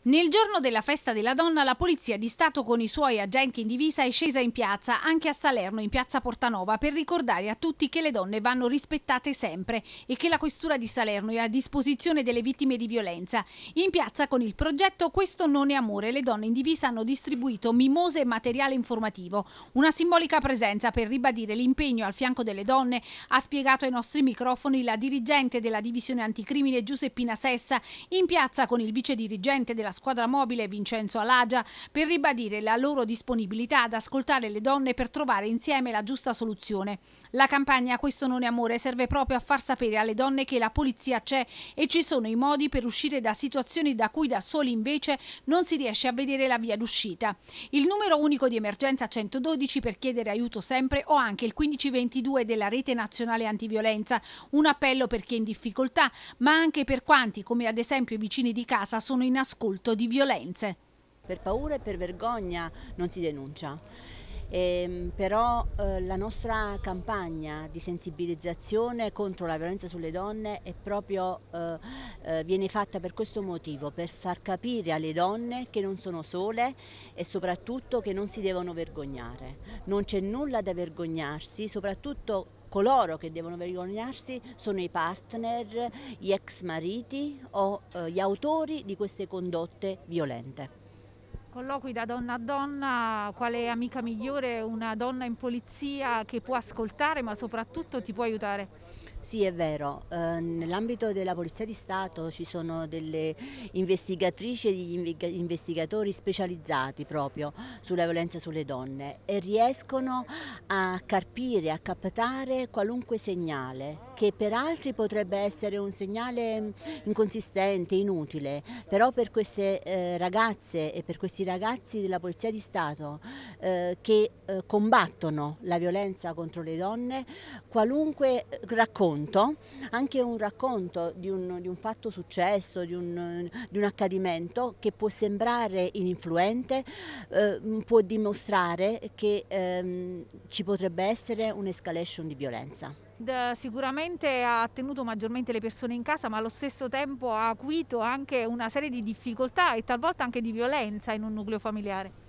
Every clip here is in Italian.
Nel giorno della festa della donna la Polizia di Stato con i suoi agenti in divisa è scesa in piazza, anche a Salerno, in piazza Portanova, per ricordare a tutti che le donne vanno rispettate sempre e che la Questura di Salerno è a disposizione delle vittime di violenza. In piazza con il progetto Questo non è amore, le donne in divisa hanno distribuito mimose e materiale informativo. Una simbolica presenza per ribadire l'impegno al fianco delle donne, ha spiegato ai nostri microfoni la dirigente della divisione anticrimine Giuseppina Sessa, in piazza con il vice dirigente della squadra mobile Vincenzo Alagia per ribadire la loro disponibilità ad ascoltare le donne per trovare insieme la giusta soluzione. La campagna Questo non è amore serve proprio a far sapere alle donne che la polizia c'è e ci sono i modi per uscire da situazioni da cui da soli invece non si riesce a vedere la via d'uscita. Il numero unico di emergenza 112 per chiedere aiuto sempre o anche il 1522 della rete nazionale antiviolenza, un appello per chi è in difficoltà, ma anche per quanti, come ad esempio i vicini di casa, sono in ascolto culto di violenze. Per paura e per vergogna non si denuncia. Eh, però eh, la nostra campagna di sensibilizzazione contro la violenza sulle donne è proprio, eh, eh, viene fatta per questo motivo, per far capire alle donne che non sono sole e soprattutto che non si devono vergognare. Non c'è nulla da vergognarsi, soprattutto coloro che devono vergognarsi sono i partner, gli ex mariti o eh, gli autori di queste condotte violente colloqui da donna a donna, quale amica migliore una donna in polizia che può ascoltare ma soprattutto ti può aiutare? Sì, è vero. Eh, nell'ambito della Polizia di Stato ci sono delle investigatrici e degli investigatori specializzati proprio sulla violenza sulle donne e riescono a carpire, a captare qualunque segnale che per altri potrebbe essere un segnale mm, inconsistente, inutile, però per queste eh, ragazze e per questi ragazzi della Polizia di Stato eh, che eh, combattono la violenza contro le donne, qualunque racconto, anche un racconto di un, di un fatto successo, di un, di un, accadimento che può sembrare ininfluente, eh, può dimostrare che ehm, ci potrebbe essere un'escalation di violenza. Eh, sicuramente ha tenuto maggiormente le persone in casa ma allo stesso tempo ha acuito anche una serie di difficoltà e talvolta anche di violenza in un nucleo familiare.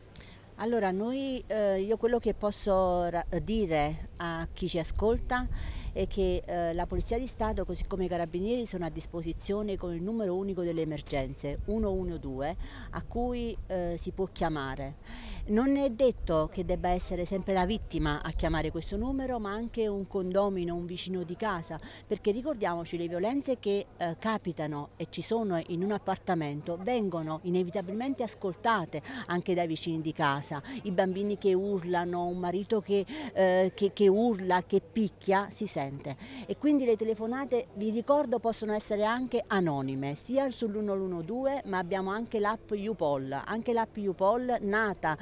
Allora, noi, eh, io quello che posso dire a chi ci ascolta è che eh, la Polizia di Stato, così come i Carabinieri, sono a disposizione con il numero unico delle emergenze 112 a cui eh, si può chiamare. Non è detto che debba essere sempre la vittima a chiamare questo numero, ma anche un condomino, un vicino di casa, perché ricordiamoci le violenze che eh, capitano e ci sono in un appartamento vengono inevitabilmente ascoltate anche dai vicini di casa. I bambini che urlano, un marito che, eh, che, che urla, che picchia, si sente presente e quindi le telefonate, vi ricordo, possono essere anche anonime, sia sull'112 ma abbiamo anche l'app UPOL, anche l'app UPOL nata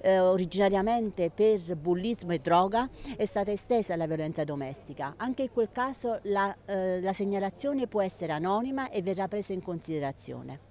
eh, originariamente per bullismo e droga è stata estesa alla violenza domestica. Anche in quel caso la, eh, la segnalazione può essere anonima e verrà presa in considerazione.